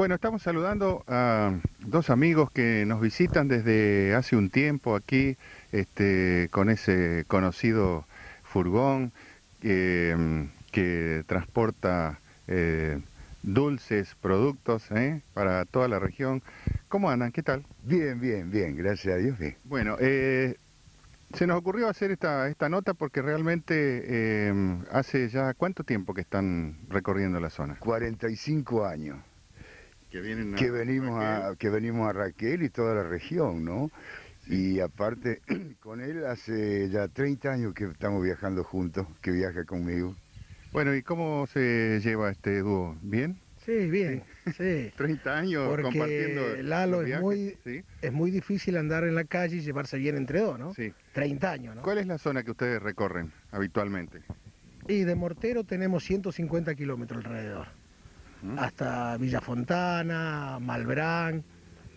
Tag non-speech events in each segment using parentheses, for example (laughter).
Bueno, estamos saludando a dos amigos que nos visitan desde hace un tiempo aquí, este, con ese conocido furgón que transporta eh, dulces, productos ¿eh? para toda la región. ¿Cómo andan? ¿Qué tal? Bien, bien, bien, gracias a Dios. Bueno, eh, se nos ocurrió hacer esta, esta nota porque realmente hace ya cuánto tiempo que están recorriendo la zona. 45 años que, vienen a que venimos a que venimos a Raquel y toda la región, ¿no? Y aparte (clears throat) con él hace ya 30 años que estamos viajando juntos, que viaja conmigo. Bueno, ¿y cómo se lleva este dúo? ¿Bien? Sí, bien, 30 (laughs) años compartiendo. Lalo, es muy, es muy difícil andar en la calle y llevarse bien entre dos, ¿no? Sí. 30 años, ¿no? ¿Cuál es la zona que ustedes recorren habitualmente? Y de Mortero tenemos 150 kilómetros alrededor hasta Villa Fontana, Malbrán,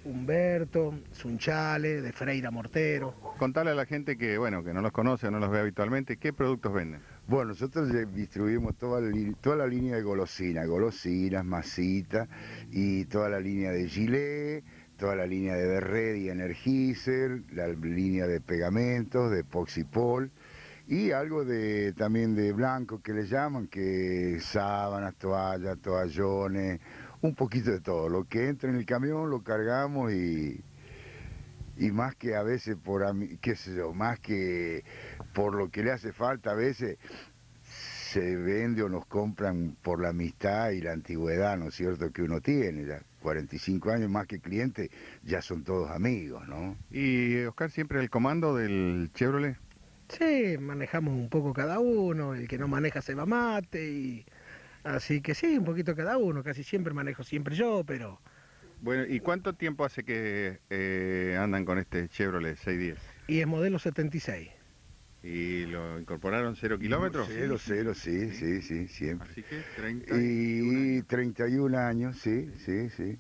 Humberto, Sunchale, de Freira Mortero. Contale a la gente que, bueno, que no los conoce, no los ve habitualmente, ¿qué productos venden? Bueno, nosotros distribuimos toda la, línea de golosinas, golosinas, masitas y toda la línea de gilet, toda la línea de berred y energizer, la línea de pegamentos, de poxipol y algo de también de blanco que le llaman, que sábanas, toallas, toallones, un poquito de todo. Lo que entra en el camión lo cargamos y, y más que a veces por, qué sé yo, más que por lo que le hace falta a veces se vende o nos compran por la amistad y la antigüedad, ¿no es cierto?, que uno tiene 45 años más que cliente, ya son todos amigos, ¿no? ¿Y Oscar siempre el comando del Chevrolet? Sí, manejamos un poco cada uno, el que no maneja se va mate y así que sí, un poquito cada uno, casi siempre manejo siempre yo, pero bueno, ¿y cuánto tiempo hace que eh, andan con este Chevrolet 610? Y es modelo 76. ¿Y lo incorporaron cero kilómetros? Cero, cero, sí, sí, sí, siempre. Así que 30 y, y 31 años, sí, sí, sí.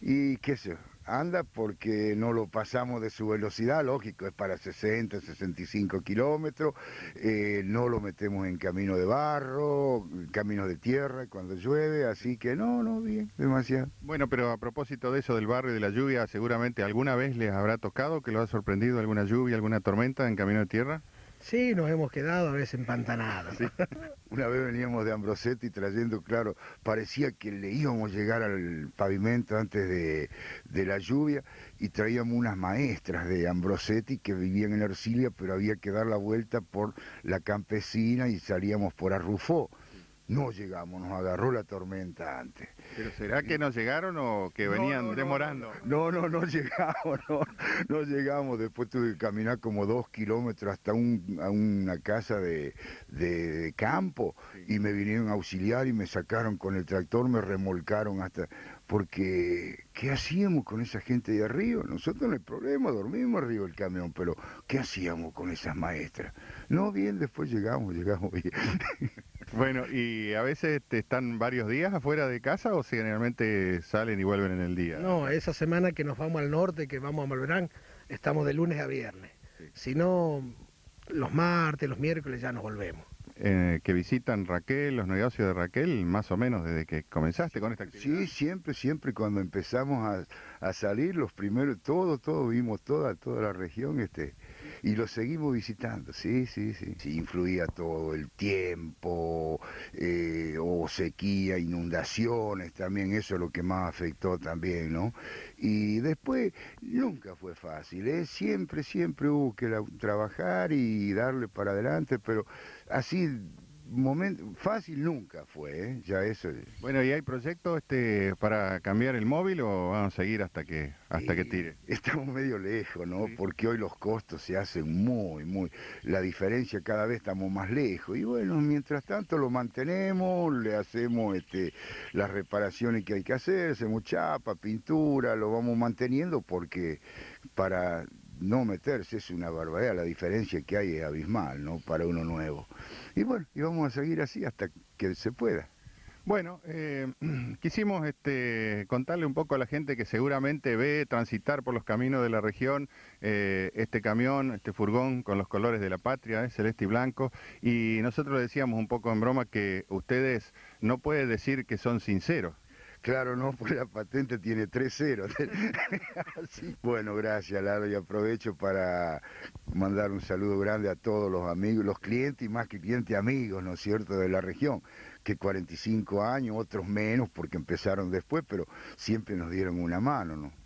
Y qué sé, anda porque no lo pasamos de su velocidad, lógico, es para 60, 65 kilómetros, eh, no lo metemos en camino de barro, camino de tierra cuando llueve, así que no, no, bien, demasiado. Bueno, pero a propósito de eso del barro y de la lluvia, seguramente alguna vez les habrá tocado que lo ha sorprendido alguna lluvia, alguna tormenta en camino de tierra. Sí, nos hemos quedado a veces empantanados. (laughs) Una vez veníamos de Ambrosetti trayendo, claro, parecía que le íbamos a llegar al pavimento antes de, la lluvia y traíamos unas maestras de Ambrosetti que vivían en Arcilia, pero había que dar la vuelta por la campesina y salíamos por Arrufó. No llegamos, nos agarró la tormenta antes. ¿Pero será que no llegaron o que venían demorando? No, no, no (laughs) llegamos, no, llegamos. Después tuve que caminar como dos kilómetros hasta un, a una casa de, campo y me vinieron a auxiliar y me sacaron con el tractor, me remolcaron hasta... Porque, ¿qué hacíamos con esa gente de arriba? Nosotros no hay problema, dormimos arriba del camión, pero ¿qué hacíamos con esas maestras? No, bien, después llegamos, llegamos bien. (laughs) Bueno, ¿y a veces te están varios días afuera de casa o si generalmente salen y vuelven en el día? No, esa semana que nos vamos al norte, que vamos a Malverán, estamos de lunes a viernes. Si no, los martes, los miércoles ya nos volvemos. Eh, que visitan Raquel, los negocios de Raquel, más o menos desde que comenzaste con esta actividad. Sí, siempre, siempre cuando empezamos a, a salir, los primeros, todo, todo, vimos toda, toda la región, este, y lo seguimos visitando, sí, sí, sí. influía todo el tiempo, eh, o sequía, inundaciones también, eso es lo que más afectó también, ¿no? Y después nunca fue fácil, ¿eh? siempre, siempre hubo que trabajar y darle para adelante, pero así momento fácil nunca fue, ¿eh? ya eso. Bueno, ¿y hay proyectos este para cambiar el móvil o vamos a seguir hasta que hasta que tire? Estamos medio lejos, ¿no? Porque hoy los costos se hacen muy muy la diferencia cada vez estamos más lejos y bueno, mientras tanto lo mantenemos, le hacemos este las reparaciones que hay que hacer, hacemos chapa, pintura, lo vamos manteniendo porque para no meterse es una barbaridad, la diferencia que hay es abismal, ¿no? Para uno nuevo. Y bueno, y vamos a seguir así hasta que se pueda. Bueno, eh, (clears throat) quisimos este, contarle un poco a la gente que seguramente ve transitar por los caminos de la región eh, este camión, este furgón con los colores de la patria, eh, celeste y blanco, y nosotros decíamos un poco en broma que ustedes no pueden decir que son sinceros, Claro, no, pues la patente tiene 3-0. (laughs) bueno, gracias, Lalo, y aprovecho para mandar un saludo grande a todos los amigos, los clientes y más que clientes amigos, ¿no es cierto?, de la región, que 45 años, otros menos, porque empezaron después, pero siempre nos dieron una mano, ¿no?